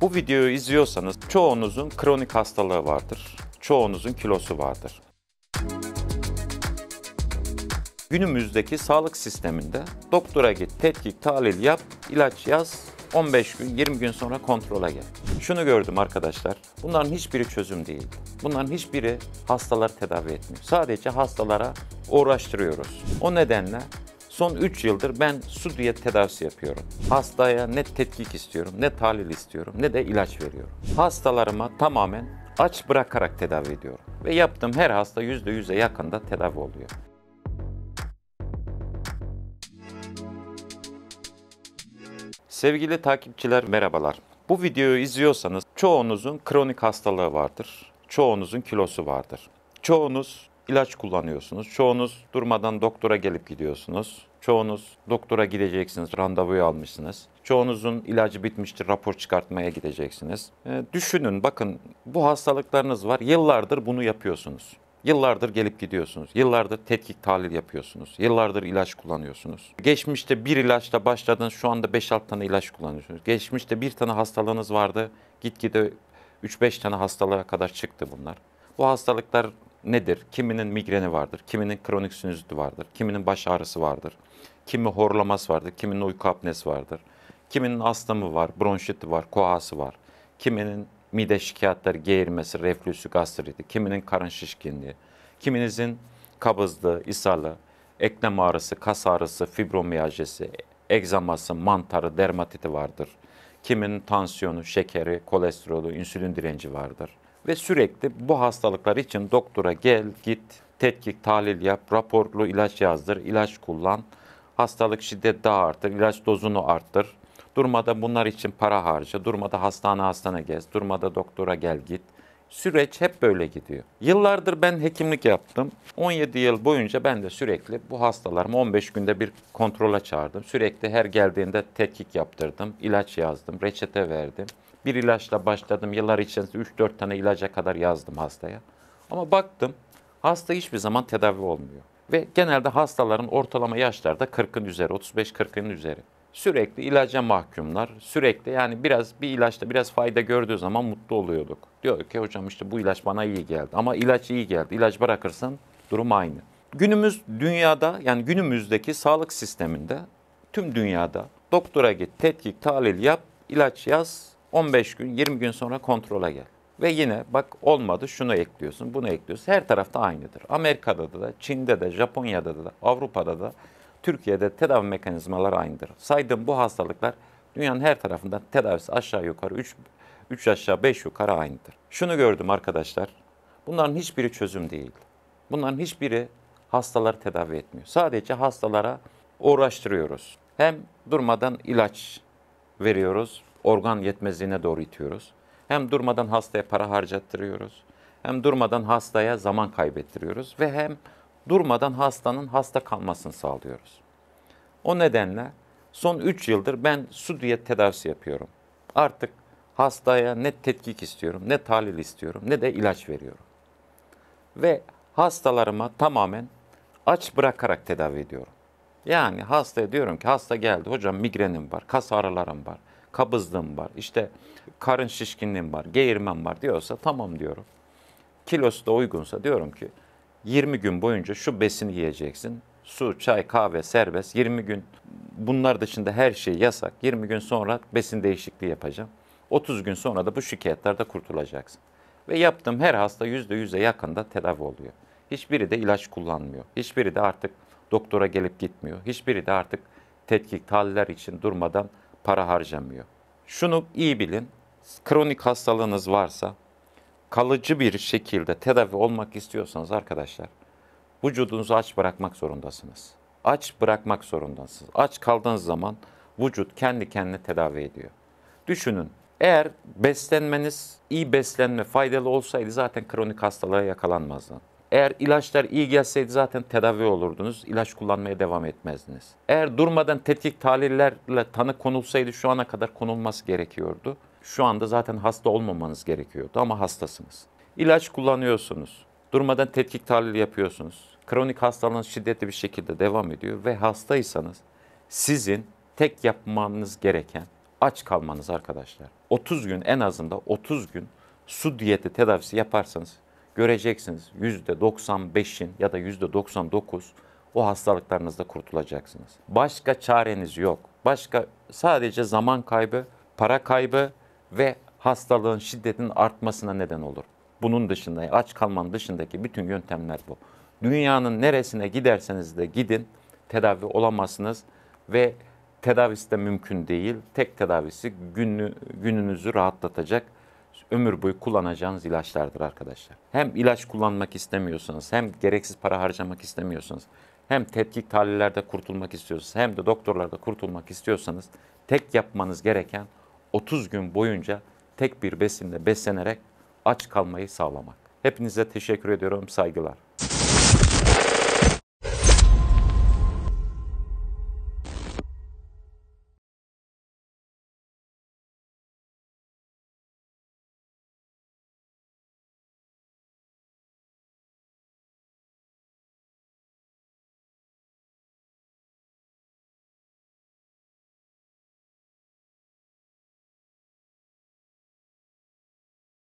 Bu videoyu izliyorsanız çoğunuzun kronik hastalığı vardır. Çoğunuzun kilosu vardır. Günümüzdeki sağlık sisteminde doktora git, tetkik, tahlil yap, ilaç yaz, 15 gün, 20 gün sonra kontrola gel. Şunu gördüm arkadaşlar, bunların hiçbiri çözüm değil. Bunların hiçbiri hastalar tedavi etmiyor. Sadece hastalara uğraştırıyoruz. O nedenle Son 3 yıldır ben su diyet tedavisi yapıyorum. Hastaya ne tetkik istiyorum, ne tahlil istiyorum, ne de ilaç veriyorum. Hastalarıma tamamen aç bırakarak tedavi ediyorum. Ve yaptığım her hasta %100'e yakında tedavi oluyor. Sevgili takipçiler merhabalar. Bu videoyu izliyorsanız çoğunuzun kronik hastalığı vardır. Çoğunuzun kilosu vardır. Çoğunuz ilaç kullanıyorsunuz. Çoğunuz durmadan doktora gelip gidiyorsunuz. Çoğunuz doktora gideceksiniz, randevuyu almışsınız. Çoğunuzun ilacı bitmiştir, rapor çıkartmaya gideceksiniz. E, düşünün bakın bu hastalıklarınız var. Yıllardır bunu yapıyorsunuz. Yıllardır gelip gidiyorsunuz. Yıllardır tetkik tahlil yapıyorsunuz. Yıllardır ilaç kullanıyorsunuz. Geçmişte bir ilaçla başladınız. Şu anda 5-6 tane ilaç kullanıyorsunuz. Geçmişte bir tane hastalığınız vardı. Gitgide 3-5 tane hastalığa kadar çıktı bunlar. Bu hastalıklar nedir? Kiminin migreni vardır, kiminin kronik sinüzitü vardır, kiminin baş ağrısı vardır, kimi horlaması vardır, kiminin uyku apnesi vardır, kiminin astımı var, bronşiti var, koası var, kiminin mide şikayetleri, geğirmesi, reflüsü, gastriti, kiminin karın şişkinliği, kiminizin kabızlığı, ishalı, eklem ağrısı, kas ağrısı, fibromiyajesi, egzaması, mantarı, dermatiti vardır. Kiminin tansiyonu, şekeri, kolesterolü, insülin direnci vardır ve sürekli bu hastalıklar için doktora gel, git, tetkik, tahlil yap, raporlu ilaç yazdır, ilaç kullan, hastalık şiddet daha artır, ilaç dozunu arttır. Durmada bunlar için para harca, durmada hastane hastane gez, durmada doktora gel git. Süreç hep böyle gidiyor. Yıllardır ben hekimlik yaptım. 17 yıl boyunca ben de sürekli bu hastalarımı 15 günde bir kontrola çağırdım. Sürekli her geldiğinde tetkik yaptırdım, ilaç yazdım, reçete verdim bir ilaçla başladım. Yıllar içerisinde 3-4 tane ilaca kadar yazdım hastaya. Ama baktım hasta hiçbir zaman tedavi olmuyor. Ve genelde hastaların ortalama yaşları da 40'ın üzeri, 35-40'ın üzeri. Sürekli ilaca mahkumlar, sürekli yani biraz bir ilaçta biraz fayda gördüğü zaman mutlu oluyorduk. Diyor ki hocam işte bu ilaç bana iyi geldi ama ilaç iyi geldi. ilaç bırakırsan durum aynı. Günümüz dünyada yani günümüzdeki sağlık sisteminde tüm dünyada doktora git, tetkik, tahlil yap, ilaç yaz, 15 gün, 20 gün sonra kontrola gel. Ve yine bak olmadı şunu ekliyorsun, bunu ekliyorsun. Her tarafta aynıdır. Amerika'da da, Çin'de de, Japonya'da da, Avrupa'da da, Türkiye'de tedavi mekanizmaları aynıdır. Saydığım bu hastalıklar dünyanın her tarafında tedavisi aşağı yukarı 3 3 aşağı 5 yukarı aynıdır. Şunu gördüm arkadaşlar. Bunların hiçbiri çözüm değil. Bunların hiçbiri hastaları tedavi etmiyor. Sadece hastalara uğraştırıyoruz. Hem durmadan ilaç veriyoruz organ yetmezliğine doğru itiyoruz. Hem durmadan hastaya para harcattırıyoruz. Hem durmadan hastaya zaman kaybettiriyoruz ve hem durmadan hastanın hasta kalmasını sağlıyoruz. O nedenle son 3 yıldır ben su diyet tedavisi yapıyorum. Artık hastaya ne tetkik istiyorum, ne tahlil istiyorum, ne de ilaç veriyorum. Ve hastalarıma tamamen aç bırakarak tedavi ediyorum. Yani hastaya diyorum ki hasta geldi hocam migrenim var, kas ağrılarım var kabızlığım var, işte karın şişkinliğim var, geğirmem var diyorsa tamam diyorum. Kilosu da uygunsa diyorum ki 20 gün boyunca şu besini yiyeceksin. Su, çay, kahve serbest. 20 gün bunlar dışında her şey yasak. 20 gün sonra besin değişikliği yapacağım. 30 gün sonra da bu şikayetlerde kurtulacaksın. Ve yaptığım her hasta %100'e yakında tedavi oluyor. Hiçbiri de ilaç kullanmıyor. Hiçbiri de artık doktora gelip gitmiyor. Hiçbiri de artık tetkik, tahliller için durmadan para harcamıyor. Şunu iyi bilin, kronik hastalığınız varsa, kalıcı bir şekilde tedavi olmak istiyorsanız arkadaşlar, vücudunuzu aç bırakmak zorundasınız. Aç bırakmak zorundasınız. Aç kaldığınız zaman vücut kendi kendine tedavi ediyor. Düşünün, eğer beslenmeniz, iyi beslenme faydalı olsaydı zaten kronik hastalığa yakalanmazdın. Eğer ilaçlar iyi gelseydi zaten tedavi olurdunuz. İlaç kullanmaya devam etmezdiniz. Eğer durmadan tetkik tahlillerle tanı konulsaydı şu ana kadar konulması gerekiyordu. Şu anda zaten hasta olmamanız gerekiyordu ama hastasınız. İlaç kullanıyorsunuz. Durmadan tetkik tahlili yapıyorsunuz. Kronik hastalığınız şiddetli bir şekilde devam ediyor ve hastaysanız sizin tek yapmanız gereken aç kalmanız arkadaşlar. 30 gün en azından 30 gün su diyeti tedavisi yaparsanız göreceksiniz %95'in ya da %99 o hastalıklarınızda kurtulacaksınız. Başka çareniz yok. Başka sadece zaman kaybı, para kaybı ve hastalığın şiddetinin artmasına neden olur. Bunun dışında aç kalmanın dışındaki bütün yöntemler bu. Dünyanın neresine giderseniz de gidin tedavi olamazsınız ve tedavisi de mümkün değil. Tek tedavisi günü, gününüzü rahatlatacak ömür boyu kullanacağınız ilaçlardır arkadaşlar. Hem ilaç kullanmak istemiyorsanız, hem gereksiz para harcamak istemiyorsanız, hem tetkik tahlillerde kurtulmak istiyorsanız, hem de doktorlarda kurtulmak istiyorsanız tek yapmanız gereken 30 gün boyunca tek bir besinle beslenerek aç kalmayı sağlamak. Hepinize teşekkür ediyorum, saygılar.